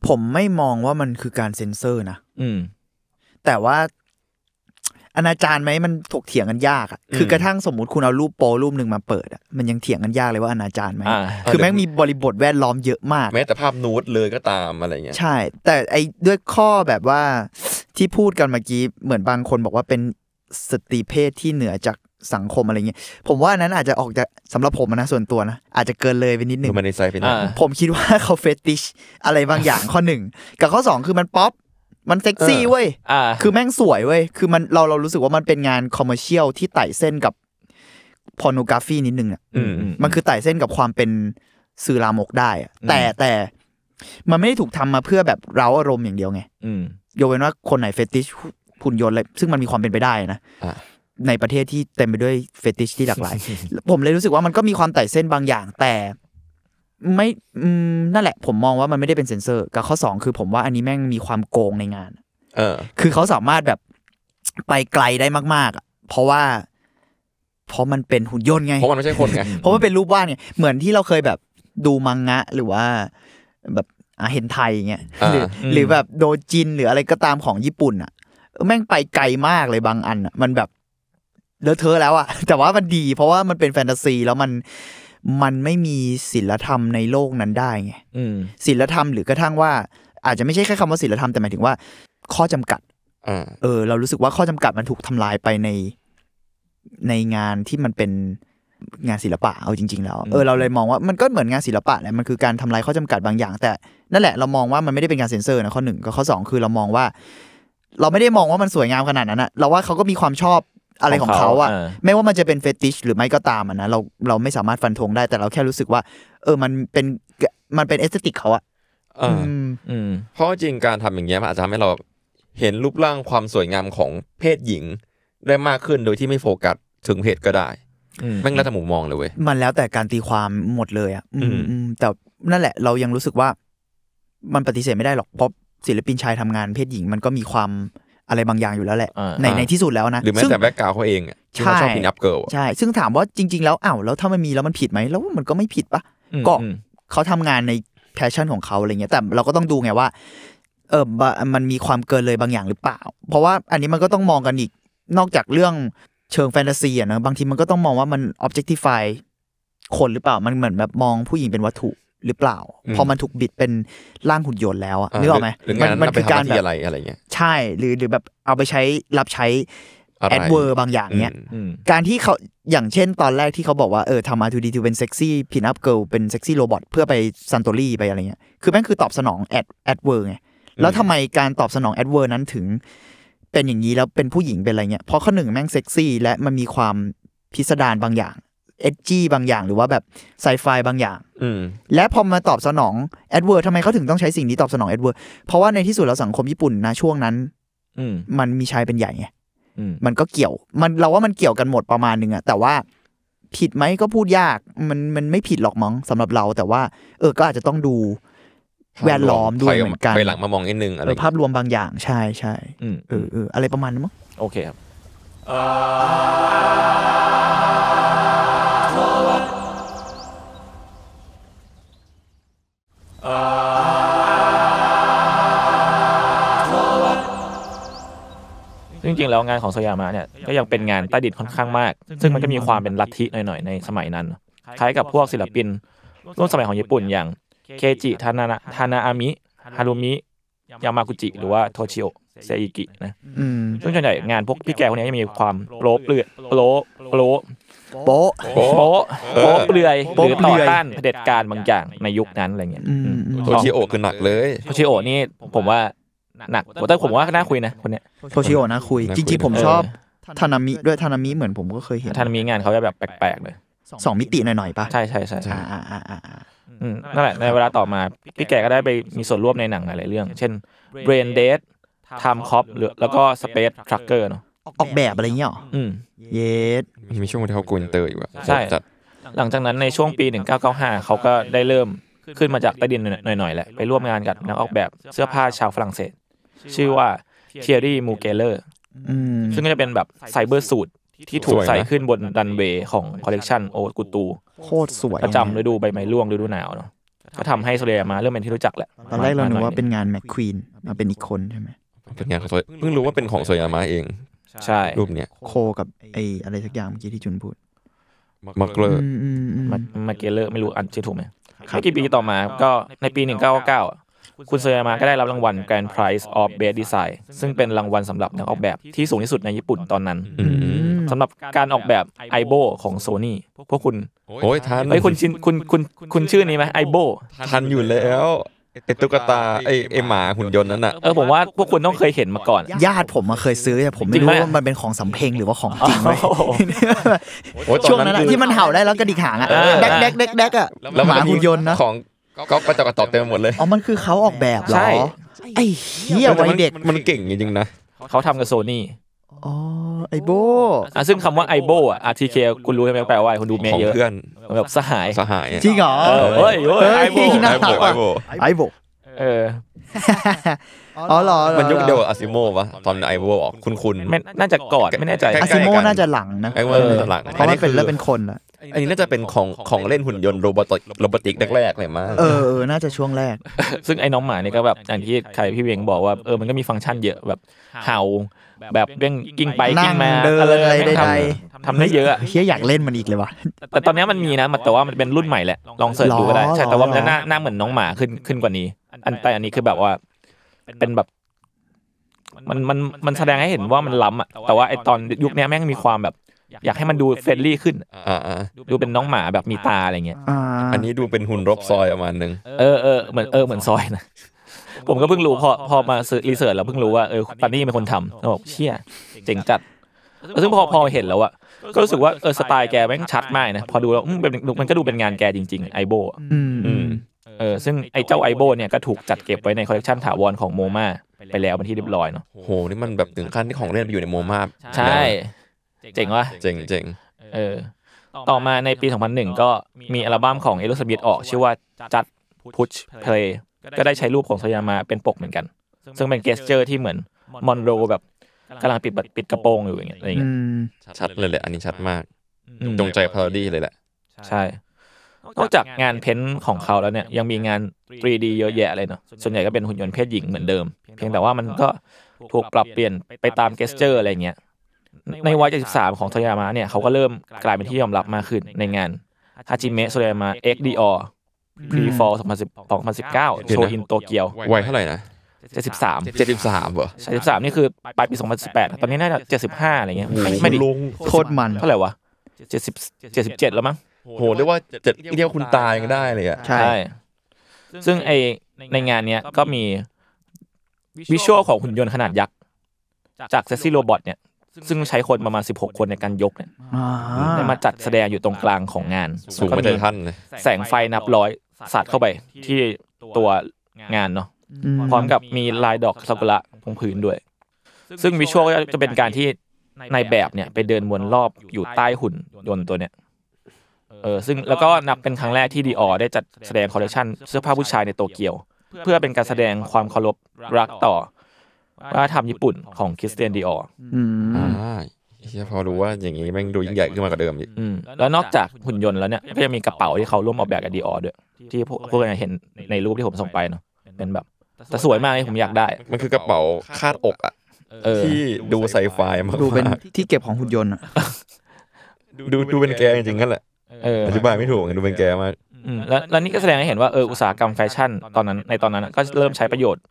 ผมไม่มองว่ามันคือการเซ็นเซอร์นะอืม แต่ว่าอนาจารไหมมันถกเถียงกันยากอ่ะคือกระทั่งสมมติคุณเอารูปโปรูปหนึ่งมาเปิดอ่ะมันยังเถียงกันยากเลยว่าอนาจารไหมคือแม่งมีบริบทแวดล้อมเยอะมากแม้แต่ภาพนูดเลยก็ตามอะไรเงี้ยใช่ แต่ไอ้ด้วยข้อแบบว่าที่พูดกันเมื่อกี้เหมือนบางคนบอกว่าเป็นสตรีเพศที่เหนือจากสังคมอะไรเงี้ยผมว่านั้นอาจจะออกจากสำหรับผมนะส่วนตัวนะอาจจะเกินเลยไปนิดนึงมันในไซไปนะผมคิดว่าเขาเฟติชอะไรบางอย่างข้อหนึ่งกับข้อ2คือมันป๊อปมันเซ็กซี่เว้ย คือแม่งสวยเว้ย คือมันเราเรารู้สึกว่ามันเป็นงานคอมเมอรเชียลที่ไต่เส้นกับพอโนกราฟีนิดนึงอ่ะ มันคือไต่เส้นกับความเป็นสื่อลามกได้อะแต่แต่ มันไม่ได้ถูกทำมาเพื่อแบบเราอารมณ์อย่างเดียวไงโยเว้นว่าคนไหนเฟติชหุ่นยนต์อะไรซึ่งมันมีความเป็นไปได้นะ ในประเทศที่เต็มไปด้วยเฟติชที่หลากหลาย ผมเลยรู้สึกว่ามันก็มีความไต่เส้นบางอย่าง แต่ไม่นั่นแหละผมมองว่ามันไม่ได้เป็นเซนเซอร์กับข้อสองคือผมว่าอันนี้แม่งมีความโกงในงานเออ คือเขาสามารถแบบไปไกลได้มากๆเพราะว่า เพราะมันเป็นหุ่นยนต์ไง เพราะมันไม่ใช่คนไงเพราะมันเป็นรูปวาดไงเหมือนที่เราเคยแบบดูมังงะหรือว่า แบบเห็นไทยงเงี้ยหรือแบบโดจินหรืออะไรก็ตามของญี่ปุ่น อ่ะแม่งไปไกลมากเลยบางอันอ่ะมันแบบเลอะเทอะแล้วอ่ะแต่ว่ามันดี เพราะว่ามันเป็นแฟนตาซีแล้วมันมันไม่มีศิลธรรมในโลกนั้นได้ไงศิลธรรมหรือกระทั่งว่า อาจจะไม่ใช่แค่คำว่าศิลธรรมแต่หมายถึงว่า ข้อจำกัดเออ เรารู้สึกว่าข้อจำกัดมันถูกทำลายไปในในงานที่มันเป็นงานศิลปะเอาจริงๆแล้วเออเราเลยมองว่ามันก็เหมือนงานศิลปะแหละมันคือการทำลายข้อจำกัดบางอย่าง แต่นั่นแหละเรามองว่ามันไม่ได้เป็นการเซ็นเซอร์นะข้อหนึ่งกับข้อสองคือเรามองว่า เราไม่ได้มองว่ามันสวยงามขนาดนั้นนะเราว่าเขาก็มีความชอบอะไรของเขาอะ ไม่ว่ามันจะเป็นเฟติชหรือไม่ก็ตามนะเราเราไม่สามารถฟันธงได้แต่เราแค่รู้สึกว่า เออ มันเป็นมันเป็นเอสเตติกเขาอะเพราะจริงการทำอย่างเงี้ย อาจจะทำให้เราเห็นรูปร่างความสวยงามของเพศหญิงได้มากขึ้นโดยที่ไม่โฟกัสถึงเพศก็ได้แม่งแล้วแต่มุมมองเลยเว้ย มันแล้วแต่การตีความหมดเลยอ่ะ อืมแต่นั่นแหละเรายังรู้สึกว่ามันปฏิเสธไม่ได้หรอกเพราะศิลปินชายทำงานเพศหญิงมันก็มีความอะไรบางอย่างอยู่แล้วแหละ ในในที่สุดแล้วนะหรือแม้แต่แบ็กกราวเขาเองใช่เขาชอบพินอัพเกิลใช่ ซึ่งถามว่าจริงๆแล้วอ้าวแล้วถ้ามันมีแล้วมันผิดไหมแล้วมันก็ไม่ผิดปะก็เขาทำงานในแพชชั่นของเขาอะไรเงี้ยแต่เราก็ต้องดูไงว่า เออมันมีความเกินเลยบางอย่างหรือเปล่า เพราะว่าอันนี้มันก็ต้องมองกันอีกนอกจากเรื่องเชิงแฟนตาซีอะนะบางทีมันก็ต้องมองว่ามันออบเจกติฟายคนหรือเปล่า มันเหมือนแบบมองผู้หญิงเป็นวัตถุหรือเปล่า พอมันถูกบิดเป็นร่างหุ่นยนต์แล้วอะนึกออกไหมมันมันคือการแบบอะไรอะไรเงี้ยใช่หรือหรือแบบเอาไปใช้รับใช้แอดเวอร์บางอย่างเนี้ย การที่เขาอย่างเช่นตอนแรกที่เขาบอกว่าเออทำมาทูดีทูเป็นเซ็กซี่พินอัพเกิลเป็นเซ็กซี่โรบอทเพื่อไปซันโตรี่ไปอะไรเงี้ย คือแม่งคือตอบสนองแอดแอดเวอร์ไงแล้วทำไมการตอบสนองแอดเวอร์นั้นถึง เป็นอย่างนี้ แล้วเป็นผู้หญิงเป็นอะไรเงี้ยเพราะข้อหนึ่งแม่งเซ็กซี่และมันมีความพิสดารบางอย่างเอจี้บางอย่าง หรือว่าแบบไซไฟบางอย่างอืและพอมาตอบสนองแอดเวิร์ดทำไมเขาถึงต้องใช้สิ่งนี้ตอบสนองแอดเวิร์ดเพราะว่าในที่สุดเราสังคมญี่ปุ่นนะ ช่วงนั้น อืมันมีชายเป็นใหญ่ไงมันก็เกี่ยว มันเราว่ามันเกี่ยวกันหมดประมาณนึงอะแต่ว่าผิดไหมก็พูดยาก มันมันไม่ผิดหรอกมั้งสำหรับเรา แต่ว่า เออก็อาจจะต้องดูแวดล้อมด้วยเหมือนกันไปหลังมามองนิดนึงอะไรภาพรวมบางอย่างใช่ใช่เออเอออะไรประมาณนั้นมั้งโอเคครับซึ่งจริงๆแล้วงานของโซยามะเนี่ยก็ยังเป็นงานใต้ดินค่อนข้างมาก ซึ่งมันก็มีความเป็นลัทธิหน่อยๆในสมัยนั้นคล้ายกับพวกศิลปินร่วมสมัยของญี่ปุ่นอย่างเคจิทานาทานาอามิฮารุมิยามากุจิ หรือว่าโทชิโอเซอิกินะซึ่งส่วนใหญ่งานพวกพี่แกคนนี้จะมีความโปรเปลือยโปรโปรโป๊โป๊โป๊เปลือย หรือต่อต้านเผด็จการบางอย่างในยุคนั้นอะไรเงี้ยโทชิโอคือหนักเลยโทชิโอนี่ผมว่าหนักแต่ผมว่าน่าคุยนะคนเนี้ยโทชิโอน่าคุย จริงๆ ผมชอบทานามิด้วยทานามิเหมือนผมก็เคยเห็นทานามิงานเขาจะแบบแปลกๆ เลย สองมิติหน่อยๆปะ ใช่ใช่ใช่นั่นแหละ ในเวลาต่อมา พี่แกก็ได้ไปมีส่วนร่วมในหนังหลายเรื่อง เช่น Brain Dead Time Cop หรือแล้วก็ Space Trucker เนาะออกแบบอะไรเงี้ยอืม เยสมีช่วงที่เขากูนเตอร์อยู่อะใช่จัดหลังจากนั้นในช่วงปี 1995 เขาก็ได้เริ่มขึ้นมาจากใต้ดินหน่อยๆแหละไปร่วมงานกับนักออกแบบเสื้อผ้าชาวฝรั่งเศสชื่อว่าเทียรี่มูเกเลอร์ซึ่งก็จะเป็นแบบไซเบอร์สูตรที่ถูกใส่ขึ้นบนดันเวย์ของคอลเลกชันโอกูตู โคตรสวยประจำฤดูใบไม้ร่วงฤดูหนาวเนาะก็ทำให้โซเลียมาเริ่มเป็นที่รู้จักแหละตอนแรกเราหนูว่าเป็นงานแมคควีนมาเป็นอีกคนใช่ไหมเป็นงานของเพิ่งรู้ว่าเป็นของโซเลียมาเองใช่รูปเนี้ยโคกับไออะไรสักอย่างเมื่อกี้ที่จุนพูดมักเลอร์มมาเกเลอร์ไม่รู้อันชื่อถูกไหมไม่กี่ปีต่อมาก็ในปี 1999 คุณเซยามาก็ได้รับรางวัล Grand Prize of Best Design ซึ่งเป็นรางวัลสำหรับนักออกแบบที่สูงที่สุดในญี่ปุ่นตอนนั้นสำหรับการออกแบบไอโบของโซนี่พวกคุณโอ้ยทันไอ้คุณคุณคุณ คุณชื่อนี้ไหมไอโบทันอยู่แล้วไอตุ๊กตา ไอไอหมาหุ่นยนต์นั่นอ่ะเออผมว่าพวกคุณต้องเคยเห็นมาก่อน ญาติผมมาเคยซื้อแต่ผมไม่รู้ว่า มันเป็นของสำเพ็งหรือว่าของจริงไหมช่วงนั้นที่มันเห่าได้แล้วกระดิกหางอ่ะ แดกแดกแดกเดกอ่ะหมาหุ่นยนต์นะของก็กระจกกระตอบเต็มหมดเลยอ๋อมันคือเขาออกแบบเหรอ ไอเฮียวัยเด็ก มันเก่งจริงนะเขาทำกับโซนี่อ๋อ ไอโบอ่ะซึ่งคำว่าไอโบอ่ะ RTK คุณรู้ใช่ไหมแปลว่าคุณดูเมเยอะเพื่อนแบบสหายสหายจริงเหรอเฮ้ยไอโบไอโบไอโบเอออ๋อเหรอมันยุคเดียวอาซิโมวะตอนไอโบออกคุณคุณน่าจะกอดไม่แน่ใจอาซิโมน่าจะหลังนะไอโบหลังเพราะมันเป็นแล้วเป็นคนอะอันนี้น่าจะเป็นของ ของเล่นหุ่นยนต์โรบอติกโรบอติกแรกๆเลยมั้งเออน่าจะช่วงแรก ซึ่งไอ้น้องหมาเนี่ยก็แบบอย่างที่ใครพี่เวงบอกว่าเออมันก็มีฟังก์ชันเยอะแบบเห่าแบบเร่งกิ้งไปกิ้งมาเดินอะไรใดๆทำได้เยอะเฮียอยากเล่นมันอีกเลยวะแต่ตอนนี้มันมีนะแต่ว่ามันเป็นรุ่นใหม่แหละลองเสิร์ชดูก็ได้ใช่แต่ว่ามันหน้าหน้าเหมือนน้องหมาขึ้นขึ้นกว่านี้ อันแต่อันนี้คือแบบว่า เป็นแบบ มันมันมันแสดงให้เห็นว่ามันล้ำอ่ะแต่ว่าไอตอนยุคนี้แม่งมีความแบบ อยากให้มันดูเฟรนลี่ขึ้นดูเป็นน้องหมาแบบมีตาอะไรเงี้ยอันนี้ดูเป็นหุ่นรบซอยประมาณนึงเออเออเหมือนเออเหมือนซอยนะผมก็เพิ่งรู้พอพอมาซื้อรีเสิร์ชแล้วเพิ่งรู้ว่าเออปันนี่เป็นคนทำบอกเชี่ยเจ๋งจัด ซึ่งพอพอเห็นแล้วอะก็รู้สึกว่าเออสไตล์แกแม่งชัดมากนะพอดูแล้วมันก็ดูเป็นงานแกจริง ๆ ไอโบเออซึ่งไอเจ้าไอโบเนี่ยก็ถูกจัดเก็บไว้ในคอลเลกชันถาวรของโมมาไปแล้วเป็นที่เรียบร้อยเนาะโหนี่มันแบบถึงขั้นที่ของเล่นไปอยู่ในโมมาใช่ เจ๋งวะเจ๋งเจ๋งเออ ต่อมาในปี 2001 ก็มีอัลบั้มของเอลิซาเบธออกชื่อว่าจัดพุชเพลย์ก็ได้ใช้รูปของโซยามาเป็นปกเหมือนกัน ซึ่งเป็นเกสเจอร์ที่เหมือน มอนโรแบบกำลังปิดปิดกระโปรง อยู่อย่างเงี้ยชัดเลยแหละ อันนี้ชัดมากจงใจพาราดี้เลยแหละ ใช่ นอกจากงานเพ้นของเขาแล้วเนี่ย ยังมีงาน 3D เยอะแยะเลยเนาะ ส่วนใหญ่ก็เป็นหุ่นยนต์เพศหญิงเหมือนเดิม เพียงแต่ว่ามันก็ถูกปรับเปลี่ยนไปตามเกสเจอร์อะไรเงี้ย ในวัย73ของโทยามะเนี่ยเขาก็เริ่มกลายเป็นที่ยอมรับมากขึ้นในงานฮาจิเมะโทยามะ XDR พรีฟอลพันส2019 โชว์สิน โตเกียววัยเท่าไหร่นะ 73 73 เหรอ 73 นี่คือปลายปี 2018 ตอนนี้น่าจะ 75 อะไรเงี้ย ไม่ด้โคตรมัน เท่าไหร่วะ7จ7ดแล้วมั้ง โหเรียกว่าเจ็ดเรียกคุณตายกันได้เลยอ่ะใช่ ซึ่งไอในงานเนี้ยก็มีวิชวลของหุ่นยนต์ขนาดยักษ์ จากเซซี่โรบอทเนี่ย ซึ่งใช้คนประมาณ 16 คนในการยกเนี่ยได้มาจัดแสดงอยู่ตรงกลางของงาน สูงไม่ได้ท่านเลยแสงไฟนับร้อยสาดเข้าไปที่ตัวงานเนาะพร้อมกับมีลายดอกซากุระพงพื้นด้วย ซึ่งวิชวลก็จะเป็นการที่ในแบบเนี่ยไปเดินวนรอบอยู่ใต้หุ่นยนต์ตัวเนี้ยเออซึ่งแล้วก็นับเป็นครั้งแรกที่ดีออได้จัดแสดงคอลเลคชันเสื้อผ้าผู้ชายในโตเกียว เพื่อเป็นการแสดงความเคารพรักต่อวัฒนธรรมญี่ปุ่นของคริสเตียนดีออเชียพอรู้ว่าอย่างนี้แม่งดูยิ่งใหญ่ขึ้นมากว่าเดิมอีกแล้วนอกจากหุ่นยนต์แล้วเนี่ยก็จะมีกระเป๋าที่เขาร่วมออกแบบกับดีออด้วยที่พวกพวกเราเห็นในรูปที่ผมส่งไปเนาะเป็นแบบแต่สวยมากเลยผมอยากได้ มันคือกระเป๋าคาดอกอะที่ดูไซไฟมากดูเป็นที่เก็บของหุ่นยนต์อะดูดูเป็นแกจริงๆนั่นแหละเอออธิบายไม่ถูกดูเป็นแกมากแล้ว แล้วนี่ก็แสดงให้เห็นว่าเอออุตสาหกรรมแฟชั่น ตอนนั้นในตอนนั้นก็เริ่มใช้ประโยชน์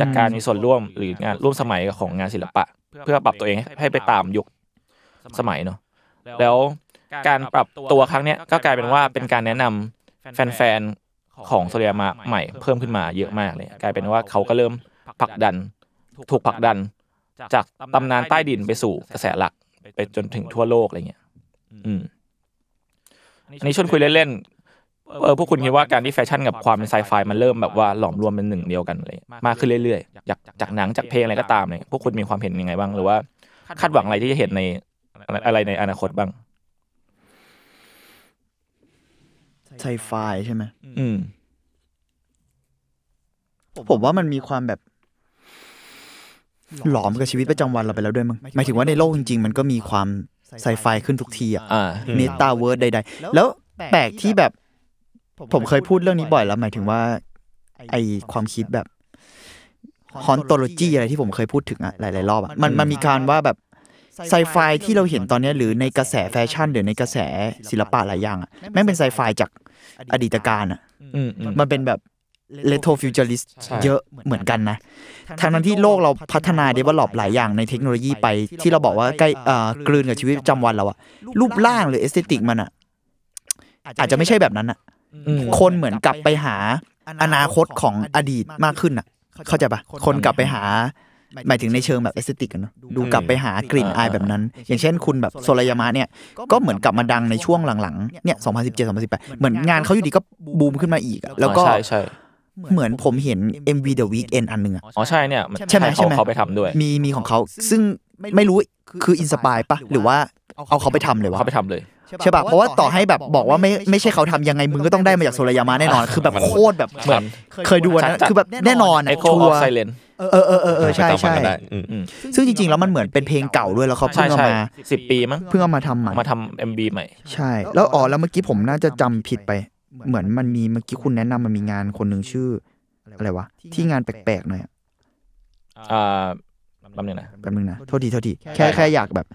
จากการมีส่วนร่วมหรืองานร่วมสมัยของงานศิลปะ เพื่อปรับตัวเองให้ไปตามยุคสมัยเนาะแล้วการปรับตัวครั้งเนี้ยก็กลายเป็นว่าเป็นการแนะนำแฟน ๆ ของโซเลียมาใหม่เพิ่มขึ้นมาเยอะมากเลยกลายเป็นว่าเขาก็เริ่มผลักดัน ถูกผลักดัน จากตำนานใต้ดินไปสู่กระแสหลักไปจนถึงทั่วโลกอะไรเงี้ยอืมอันนี้ชวนคุยเล่นๆเออพวกคุณคิดว่าการที่แฟชั่นกับความเป็นไซไฟ มันเริ่มแบบว่าหลอมรวมเป็นหนึ่งเดียวกันเลย มากขึ้นเรื่อยๆ จากจากหนังจากเพลงอะไรก็ตามเลยพวกคุณมีความเห็นยังไงบ้างหรือว่าคาดหวังอะไรที่จะเห็นในอะไรในอนาคตบ้างไซไฟใช่ไหมอืม ผมว่ามันมีความแบบ หลอมกับชีวิตประจำวันเราไปแล้วด้วยมั้งหมายถึงว่าในโลกจริงๆ มันก็มีความไซไฟขึ้นทุกทีอ่ะเมตาเวิร์ดใดๆ แล้วแปลกที่แบบ ผมเคยพูดเรื่องนี้บ่อยแล้วหมายถึงว่า ไอความคิดแบบฮอนโตโลจีอะไรที่ผมเคยพูดถึงอะหลายๆรอบอะมันมันมีการว่าแบบไซไฟที่เราเห็นตอนนี้หรือในกระแสแฟชั่น หรือในกระแสศิลปะหลายอย่างอ่ะแม่งเป็นไซไฟจากอดีตการอ่ะมันเป็นแบบเลโทฟิวเจอริสเยอะเหมือนกันนะทั้งนั้นที่โลกเราพัฒนาเดเวลลอปหลายอย่างในเทคโนโลยีไปที่เราบอกว่าใกล้กลืนกับชีวิตประจำวันเราอะรูปร่างหรือเอสเตติกมันอะอาจจะไม่ใช่แบบนั้นอะคนเหมือนกลับไปหา อนาคตของอดีตมากขึ้นอะเข้าใจปะคนกลับไปหาหมายถึงในเชิงแบบเอสติกกันเนาะดูกลับไปหากลิ่นอายแบบนั้นอย่างเช่น คุณแบบโซลยามะเนี่ยก็เหมือนกลับมาดังในช่วงหลังๆเนี่ย2017 2018เหมือนงานเขาอยู่ดีก็บูมขึ้นมาอีกแล้วก็เหมือนผมเห็น MV The Weekend อันหนึ่งอ๋อใช่เนี่ยใช่ไหมใช่ไหมเขาไปทำด้วยมีมีของเขาซึ่งไม่รู้คืออินสปายปะหรือว่าเอาเขาไปทำเลยวะเขาไปทำเลยใช่ป่ะเพราะว่าต่อให้แบบบอกว่าไม่ไม่ใช่เขาทำยังไงมึงก็ต้องได้มาจากโซลยามาแน่นอนคือแบบโคตรแบบเหมือนเคยดูนะคือแบบแน่นอนไอโคชัวร์เออเออเออใช่ใช่ซึ่งจริงๆแล้วมันเหมือนเป็นเพลงเก่าด้วย แล้วเขาเพิ่งเอามาสิบปีมั้งเพิ่งเอามาทำใหม่มาทำเอ็มบีใหม่ใช่แล้วอ๋อแล้วเมื่อกี้ผมน่าจะจำผิดไป เหมือนมันมีเมื่อกี้คุณแนะนำมันมีงานคนหนึ่งชื่ออะไรวะที่งานแปลกๆหน่อยอ่าแป๊บนึงนะแป๊บนึงนะโทษทีโทษทีแค่แค่อยากแบบ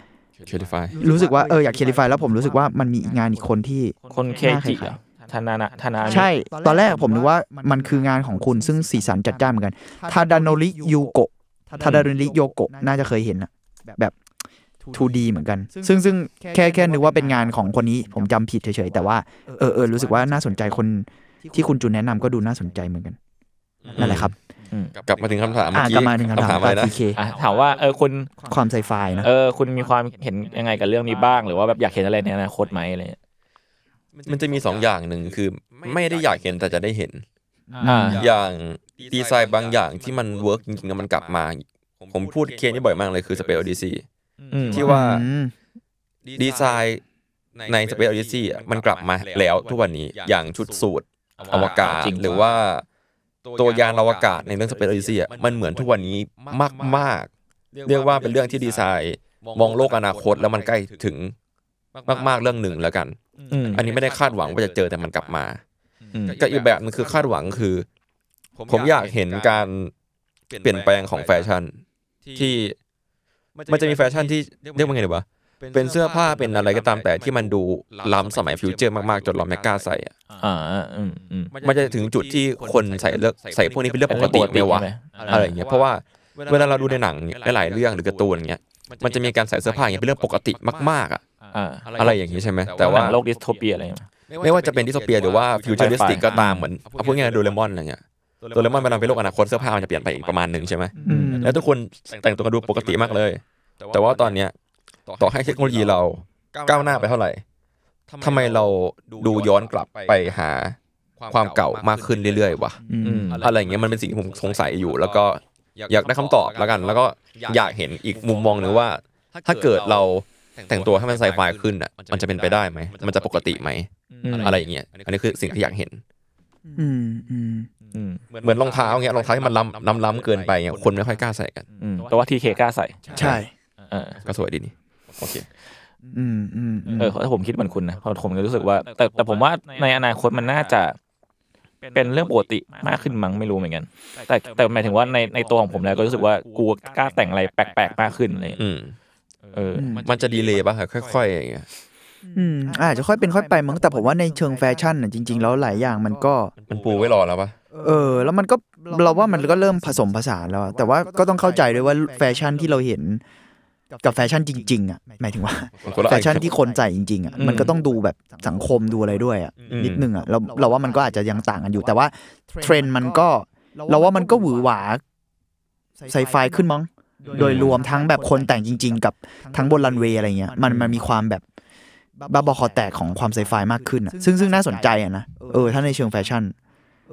รู้สึกว่าเอออยากเคลียร์ไฟแล้วผมรู้สึกว่ามันมีงานอีกคนที่คนเคจิเหรธนาธนาใช่ ตอนแรกผมนึกว่ามันคืองานของคุณซึ่งสีสันจัดจ้านเหมือนกัน ทาดานโริยูโกะทาดานโริโยโกะ น่าจะเคยเห็นนะแบบ 2D เหมือนกัน ซึ่งซึ่งแค่ แค่ นึกว่าเป็นงานของคนนี้ผมจำผิด เฉย ๆ แต่ว่า เออเออรู้สึกว่าน่าสนใจคน ที่คุณจุนแนะนำก็ดูน่าสนใจเหมือนกัน นั่นแหละ ครับ กลับมาถึงคำถามเมื่อกี้กลับมาถึงคำถามอะไรนะถาม ว่า เออ คุณ ความ ไซไฟนะเออ คุณมีความเห็นยังไง กับ เรื่องนี้ บ้าง หรือว่า แบบ อยาก เห็น อะไรในอนาคตไหม อะไรเงี้ยมันจะมีสองอย่างหนึ่งคือไม่ได้อยากเห็น แต่จะได้เห็นอย่างดีไซน์บางอย่างที่มันเวิร์กจริงๆ มันกลับมา ผมพูดเคสนี้บ่อยมากเลยคือสเปซออดิซีที่ว่าดีไซน์ในสเปซออดิซีมันกลับมาแล้วทุกวันนี้ อย่างชุดสูตร อวกาศหรือว่า ตัวยานอวกาศในเรื่องสเปซออดิซีมันเหมือนทุกวันนี้มากๆ เรียกว่าเป็นเรื่องที่ดีไซน์มองโลกอนาคตแล้วมันใกล้ถึงมากๆ เรื่องหนึ่งแล้วกัน อันนี้ไม่ได้คาดหวังว่าจะเจอแต่มันกลับมา ก็อีกแบบมันคือคาดหวังคือผมอยากเห็นการเปลี่ยนแปลงของแฟชั่นที่ มันจะมีแฟชั่นที่เรียกว่าไงดีวะเป็นเสื้อผ้าเป็นอะไรก็ตามแต่ที่มันดูล้ำสมัยฟิวเจอร์มากๆจนเราไม่กล้าใส่อ่ะอมมันจะถึงจุดที่คนใส่เลือกใส่พวกนี้เป็นเรื่องปกติไหมวะอะไรอย่างเงี้ยเพราะว่าเวลาเราดูในหนังหลายเรื่องหรือการ์ตูนเงี้ยมันจะมีการใส่เสื้อผ้าอย่างเป็นเรื่องปกติมากๆอ่ะอะไรอย่างนี้ใช่ไหม แต่ว่าโลกดิสโทเปียอะไรไม่ว่าจะเป็นดิสโทเปียหรือว่าฟิวเจอริสติกก็ตามเหมือนเอาพูดง่ายๆดูเลมอนอะไรเงี้ยตัวเลมอนมันนำไปโลก อนาคตเสื้อผ้า มันจะเปลี่ยนไปอีกประมาณหนึ่งใช่ไหมแล้วทุกคนแต่งตัวกันดูปกติมากเลย แต่ว่าตอนเนี้ย ต่อให้เทคโนโลยีเราก้าวหน้าไปเท่าไหร่ทำไมเราดูย้อนกลับไปหา ความเก่ามากขึ้นเรื่อยๆวะอะไรอย่างเงี้ยมันเป็นสิ่งที่ผมสงสัยอยู่ แล้วก็อยากได้คำตอบแล้วกัน แล้วก็อยากเห็นอีกมุมมองหนึ่งว่า ถ้าเกิดเราแต่งตัวให้มันไซไฟขึ้นอ่ะมันจะเป็นไปได้ไหมมันจะปกติไหมอะไรอย่างเงี้ยอันนี้คือสิ่งที่อยากเห็นเหมือนรองเท้าเงี้ยรองเท้าที่มันล้ำล้ำล้ำเกินไปเงี้ยคนไม่ค่อยกล้าใส่กันแต่ว่าทีเคกล้าใส่ ใช่ก็สวยดีนี่โอเคเออถ้าผมคิดเหมือนคุณนะผมก็รู้สึกว่า แต่แต่ผมว่าในอนาคตมันน่าจะ เป็นเรื่องปกติมากขึ้นมั้งไม่รู้เหมือนกันแต่แต่หมายถึงว่าในในตัวของผมแล้วก็รู้สึกว่ากูกล้าแต่งอะไรแปลกๆมากขึ้นเลยเออมันจะดีเลยป่ะค่ะค่อยๆอย่างเงี้ยอืมอาจจะค่อยเป็นค่อยไปมั้งแต่ผมว่าในเชิงแฟชั่นน่ะจริงๆแล้วหลายอย่างมันก็มันปูไว้รอแล้วป่ะเออ แล้วมันก็เราว่ามันก็เริ่มผสมผสานแล้วแต่ว่าก็ต้องเข้าใจด้วยว่าแฟชั่นที่เราเห็นกับแฟชั่นจริง ๆอ่ะหมายถึงว่าแฟชั่นที่คนใส่จริง ๆอ่ะมันก็ต้องดูแบบสังคมดูอะไรด้วยอ่ะนิดนึงอ่ะเราเราว่ามันก็อาจจะยังต่างกันอยู่แต่ว่า เทรนด์มันก็เราว่ามันก็หวือหวาไซไฟขึ้นมั้งโดยรวมทั้งแบบคนแต่งจริง ๆ กับทั้งบนรันเวย์อะไรเงี้ยมันมันมีความแบบบ้าบอคอแตกของความไซไฟมากขึ้นอ่ะซึ่งซึ่งน่าสนใจอ่ะนะเออถ้าในเชิงแฟชั่น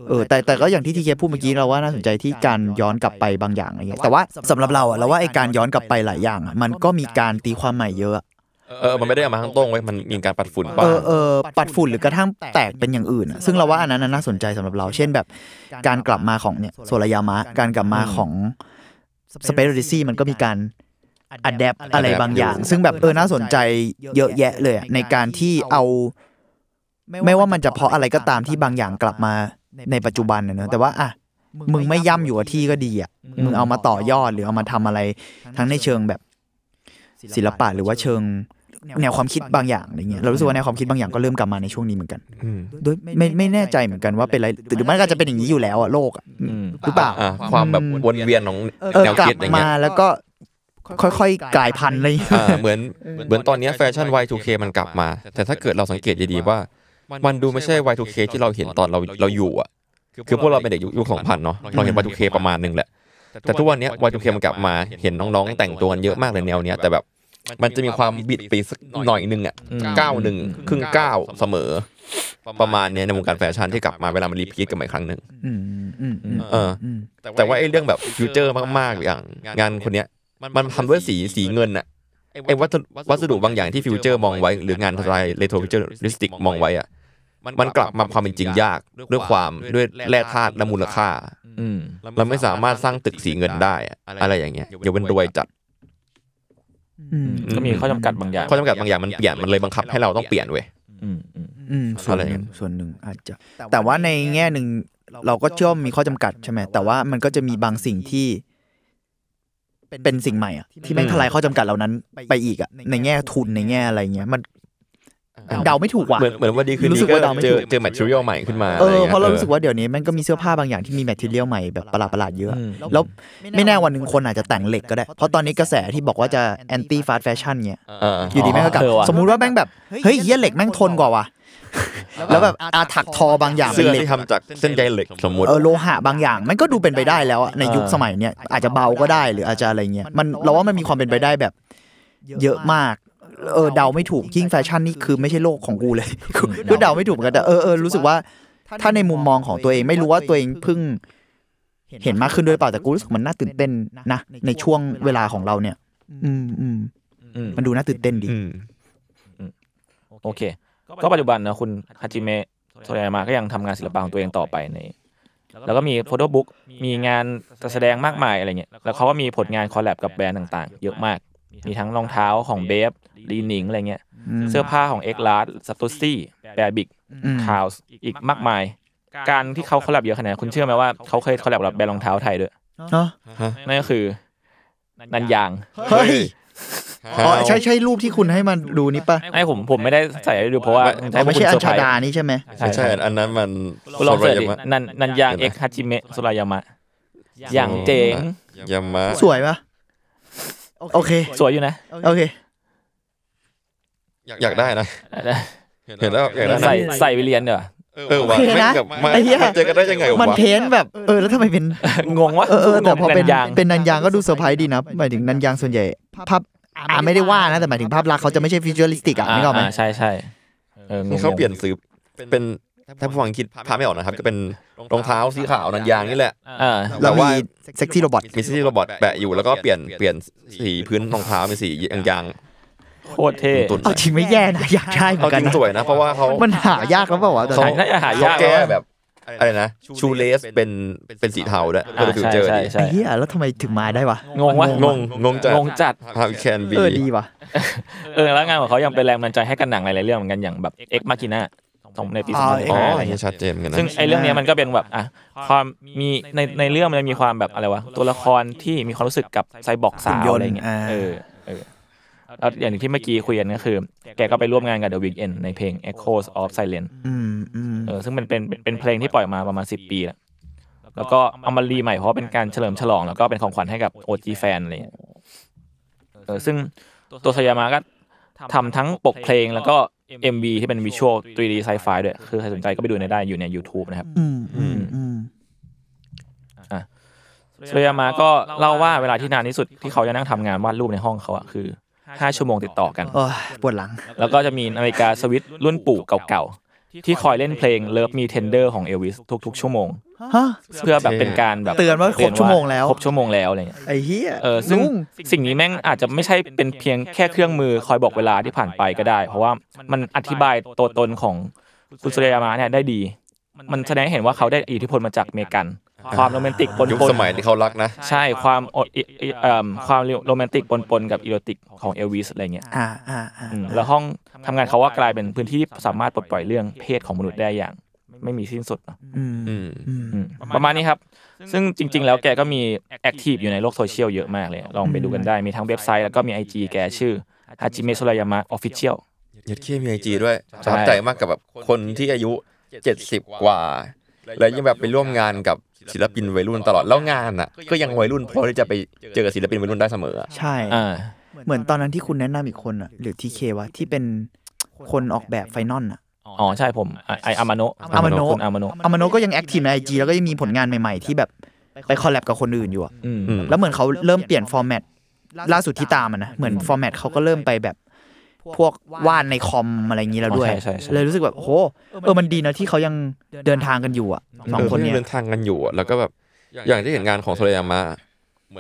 เออแต่แต่ก็อย่างที่ทีเคพูดเมื่อกี้เราว่าน่าสนใจที่การย้อนกลับไปบางอย่างอะไรเงี้ยแต่ว่าสำหรับเราอ่ะเราว่าไอการย้อนกลับไปหลายอย่างอ่ะมันก็มีการตีความใหม่เยอะเออมันไม่ได้เอามาทั้งต้งไว้มันมีการปัดฝุ่นบ้างเออเออ ปัดฝุ่นหรือกระทั่งแตกเป็นอย่างอื่นซึ่งเราว่าอันนั้นน่าสนใจสำหรับเรา เช่นแบบการกลับมาของเนี่ยโซลยามะ การกลับมาของสเปซดิซี่มันก็มีการอัดแอปอะไรบางอย่าง ซึ่งแบบ เออ น่าสนใจเยอะแยะเลย ในการที่เอา ไม่ว่ามันจะเพราะอะไรก็ตามที่บางอย่างกลับมาในปัจจุบันเนอะแต่ว่า อ่ะ มึงไม่ย่ำอยู่ที่ก็ดีอ่ะมึงเอามาต่อยอดหรือเอามาทำอะไรทั้งในเชิงแบบศิลปะหรือว่าเชิงแนวความคิดบางอย่างอะไรเงี้ยเรารู้สึกว่าแนวความคิดบางอย่างก็เริ่มกลับมาในช่วงนี้เหมือนกันโดยไม่ไม่แน่ใจเหมือนกันว่าเป็นอะไรหรือมันก็จะเป็นอย่างนี้อยู่แล้วอะโลกหรือเปล่าความแบบวนเวียนของแนวคิดอเงี้ยมาแล้วก็ค่อยๆกลายพันธุ์เลยเหมือนเหมือนตอนนี้แฟชั่น Y2K มันกลับมา แต่ถ้าเกิดเราสังเกตดีๆว่า มันดูไม่ใช่ Y2K ที่เราเห็นตอนเราเราอยู่อ่ะ คือพวกเราเป็นเด็กยุคสองพันเนาะเราเห็น Y2K ประมาณนึงแหละแต่ทุกวันนี้ Y2K มันกลับมาเห็นน้องๆแต่งตัวกันเยอะมากเลยแนวเนี้ยแต่แบบมันจะมีความบิดไปสักหน่อยนึงอ่ะก้าหนึ่งครึ่งเก้าเสมอ ประมาณเนี้ยในวงการแฟชั่นที่กลับมาเวลา มันรีพีทกันใหม่ครั้งหนึ่งแต่ว่าไอ้เรื่องแบบฟิวเจอร์มาก ๆ อย่าง งานคนเนี้ย มันทำด้วยสีสีเงินอ่ะไอ้วัสดุบางอย่างที่ฟิวเจอร์มองไว้ หรืองานทไายเรโทรฟิวเจอริสติกมองไว้อ่ะ มันกลับมาความเป็นจริงยากด้วยความด้วยแร่ธาตุและมูลค่าเราไม่สามารถสร้างตึกสีเงินได้อะไรอย่างเงี้ยอย่าเป็นรวยจัดก็มีข้อจำกัดบางอย่าง ข้อจำกัดบางอย่างมันเปลี่ยนมันเลยบังคับให้เราต้องเปลี่ยนเว้ยส่วนหนึ่งส่วนหนึ่งอาจจะ แต่ว่าในแง่หนึ่งเราก็เชื่อมมีข้อจำกัดใช่ไหมแต่ว่ามันก็จะมีบางสิ่งที่ เป็นสิ่งใหม่อ่ะ ที่ไม่ทลายข้อจำกัดเหล่านั้นไปอีกอ่ะในแง่ทุนในแง่อะไรเงี้ยมันเดาไม่ถูกว่ะ เหมือนเหมือนวันดีคืนนี้ก็เจอเจอแมทเทียลใหม่ขึ้นมาเออเพราะเรารู้สึกว่าเดี๋ยวนี้มันก็มีเสื้อผ้าบางอย่างที่มีแมทเทียลใหม่แบบประหลาดประหลาดเยอะ แล้วไม่แน่วันหนึ่งคนอาจจะแต่งเหล็กก็ได้ เพราะตอนนี้กระแสที่บอกว่าจะแอนตี้ฟาสต์แฟชั่นเนี่ยอยู่ดีแม่งก็กลับ สมมุติว่าแม่งแบบ เฮ้ยเยี่ยเหล็กแม่งทนกว่าว่ะแล้วแบบอาถักทอบางอย่างเป็นเหล็กทำจากเส้นใยเหล็กสมมติ เออโลหะบางอย่างมันก็ดูเป็นไปได้แล้วในยุคสมัยเนี้ยอาจจะเบาก็ได้ หรืออาจจะอะไรเงี้ยมันเราว่ามันมีความเป็นไปได้แบบเยอะมากเออเดาไม่ถูกยิ่งแฟชั่นนี่คือไม่ใช่โลกของกูเลยก็เดาไม่ถูกกันแต่เออเออรู้สึกว่า ถ้าในมุมมองของตัวเอง ไม่รู้ว่าตัวเองเพิ่ง เห็นมากขึ้นด้วยเปล่า แต่กูรู้สึกมันน่าตื่นเต้นนะ ในช่วงเวลาของเราเนี่ย อืมอืมมันดูน่าตื่นเต้นดีโอเค ก็ปัจจุบันนะคุณฮาจิเมะโซยามาก็ยังทำงานศิลปะของตัวเองต่อไปใน แล้วก็มีโฟโต้บุ๊กมีงานแสดงมากมายอะไรเงี้ย แล้วเขาก็มีผลงานคอลแลบกับแบรนด์ต่างๆ เยอะมากมีทั้งรองเท้าของเบฟลีนิงอะไรเงี้ย เสื้อผ้าของเอ็กลาร์ดสตูซี่แบบิกคาวส์อีกมากมาย การที่เขาคอลแลบเยอะขนาดคุณเชื่อไหมว่าเขาเคยคอลแลบกับแบรนด์รองเท้าไทยด้วย นั่นก็คือนันยาง เฮ้ยอ๋อใช่ใช่รูปที่คุณให้มันดูนี่ปะไอผมผมไม่ได้ใส่ให้ดูเพราะว่าไม่ใช่อัญชาดานี่ใช่ไหมใช่ใช่อันนั้นมันลองเสิร์ชนันนันยางเอ็กฮัจิเมะสุรายามะอย่างเจ๋งยามะสวยปะโอเค สวยอยู่นะ โอเค อยากได้นะเห็นแล้วอยากได้ใส่ใส่ไปเรียนเดยวเออว่ะไม่กับมาเจอกันได้ยังไงมันเพ้นแบบ เออแล้วทำไมเป็น งงวะเออแต่พอเป็นยางเป็นนันยางก็ดูเซอร์ไพรส์ดีนะ หมายถึงนันยางส่วนใหญ่ ภาพอ่าไม่ได้ว่านะ แต่หมายถึงภาพลักษณ์เขาจะไม่ใช่ฟิวเจอริสติกอ่ะนี่ก็ไม่ใช่ใช่เขาเปลี่ยนสืบเป็นถ้าผู้ฟังคิดภาพไม่ออกนะครับก็เป็นรองเท้าสีขาวนันยางนี่แหละแล้วมีเซ็กซี่โรบอทมีเซ็กซี่โรบอทแปะอยู่แล้วก็เปลี่ยนเปลี่ยนสีพื้นรองเท้าเป็นสียางโคตรเท่เอาจริงไม่แย่นะอยากได้เหมือนกันสวยนะ เพราะว่าเขามันหายากแล้วเปล่าวะตนขาหายากแก้แบบอะไรนะชูเลสเป็นเป็นสีเทาด้วยก็เลเจอร์ดีไอ้เฮียแล้วทำไมถึงมาได้วะงงวะงงงงจัดงงจัดฮาวแคนบีเออดีวะเออ แล้วงานของเขายังเป็นแรงบันดาลใจให้กันหนังหลายๆเรื่องเหมือนกันอย่างแบบเอ็กมากิน่าในปีสองพันสิบะไร่าชัดเจนกันซึ่งไอ้เรื่องนี้มันก็เป็นแบบอ่ะความ มี ใน ในเรื่องมันมีความแบบอะไรวะ ตัวละครที่มีความรู้สึกกับไซบอร์กสาวอะไรเงี้ย เออ เออแล้วอย่างที่เมื่อกี้คุยกันก็คือ แกก็ไปร่วมงานกับดอะวิกเอนในเพลง Echoes of Silence ออืืมมเออ ซึ่งมันเป็น เป็นเพลงที่ปล่อยมาประมาณสิบปีแล้ว แล้วก็เอามารีใหม่เพราะเป็นการเฉลิมฉลอง แล้วก็เป็นของขวัญให้กับโอจีแฟนเลยเออ ซึ่งตัวสยามาก็ทำทั้งปกเพลงแล้วก็เอ็มบีที่เป็นวิชวล 3D ีไซไฟด้วย คือใครสนใจก็ไปดูในได้อยู่ใน YouTube นะครับ อืมอืมอืมอ่ะสุรยามาก็เล่าว่าเวลาที่นานที่สุดที่เขาจะนั่งทำงานวาดรูปในห้องเขาอะคือห้าชั่วโมงติดต่อกันอปวดหลัง แล้วก็จะมีนาฬิกาสวิตรุ่นปู่เก่าๆ ที่คอยเล่นเพลง Love Me Tender ของเอลวิสทุกๆ ชั่วโมงฮะเพื่อแบบเป็นการแบบเตือนว่าครบชั่วโมงแล้วครบชั่วโมงแล้วอะไรเงี้ยไอ้เหี้ยเออซึ่งสิ่งนี้แม่งอาจจะไม่ใช่เป็นเพียงแค่เครื่องมือคอยบอกเวลาที่ผ่านไปก็ได้ เพราะว่ามันอธิบายตัวตนของคุณสุริยามาเนี่ยได้ดี มันแสดงเห็นว่าเขาได้อิทธิพลมาจากเมกัน ความโรแมนติกปนยุคสมัยที่เขารักนะใช่ความความโรแมนติกปนปนกับอีโรติกของเอลวิสอะไรเงี้ยแล้วห้องทำงานเขาว่ากลายเป็นพื้นที่สามารถปลดปล่อยเรื่องเพศของมนุษย์ได้อย่างไม่มีสิ้นสุดประมาณนี้ครับ ซึ่งจริงๆ แล้วแกก็มีแอคทีฟอยู่ในโลกโซเชียลเยอะมากเลย ลองไปดูกันได้ มีทั้งเว็บไซต์แล้วก็มีไอจีแกชื่อฮาจิเมะโซรายามะออฟฟิเชียลยัดเคียมีไอจีด้วยประทับใจมากกับแบบคนที่อายุ 70 กว่า แล้วยังแบบไปร่วมงานกับศิลปินวัยรุ่นตลอด แล้วงานอ่ะก็ยังวัยรุ่นพอที่จะไปเจอศิลปินวัยรุ่นได้เสมอ ใช่เหมือนตอนนั้นที่คุณแนะนำอีกคนอ่ะ หรือทีเควะที่เป็นคนออกแบบไฟนอลอ่ะอ๋อใช่ผมไออามาโนะอามาโนะอามาโนะอามาโนะก็ยังแอคทีฟในไอจีแล้วก็ยังมีผลงานใหม่ๆ ที่แบบไปคอลแลบกับคนอื่นอยู่แล้วเหมือนเขาเริ่มเปลี่ยนฟอร์แมตล่าสุดที่ตามมันนะเหมือนฟอร์แมตเขาก็เริ่มไปแบบ พวกวาดในคอมอะไรอย่างนี้แล้วด้วยเลยรู้สึกแบบโอหเออมันดีนะที่เขายังเดินทางกันอยู่อ่ะสองคนเนี้ยเดินทางกันอยู่ แล้วก็แบบอย่างที่เห็นงานของโซเลยามา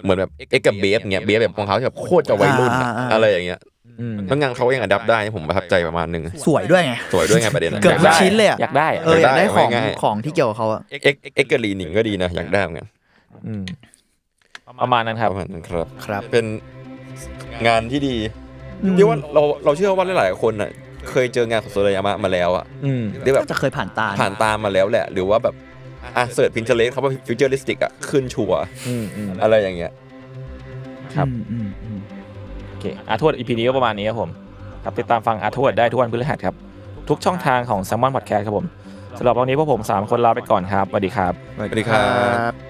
เหมือนแบบเอ็กกับเบฟเงี้ยเบฟแบบของเขาแบบโคตรจะวัยรุ่นอะไรอย่างเงี้ยเ้รงงานเขาเองอัดับได้ ผมประทับใจประมาณนึง สวยด้วยไง สวยด้วยไงประเด็นเกือบชิ้นเลยอยากได้เอออยากได้ของของที่เกี่ยวกับเขาอะเอ็กเอ็กเกอรีนิงก็ดีนะ อยากได้เหมือนกันประมาณนั้นครับประมาณนั้นครับครับเป็นงานที่ดีเรียกว่าเราเราเชื่อว่าหลายๆคนอ่ะ เคยเจองานของโซเลยามะมาแล้วอ่ะียกแบบจะเคยผ่านตาผ่านตามาแล้วแหละ หรือว่าแบบอ่ะเสิร์ชพินเทเลสเขาว่าฟิวเจอริสติกอ่ะขึ้นชัวอะไรอย่างเงี้ย ครับคอาทวดอีพีนี้ก็ประมาณนี้ครับผมครับติดตามฟังอาทวดได้ทุกวันพฤหัสครับ ทุกช่องทางของแซ m มอนพอดแคสต์ครับผม สำหรับวันนี้พวกผม 3 คนลาไปก่อนครับสวัสดีครับสวัสดีครับ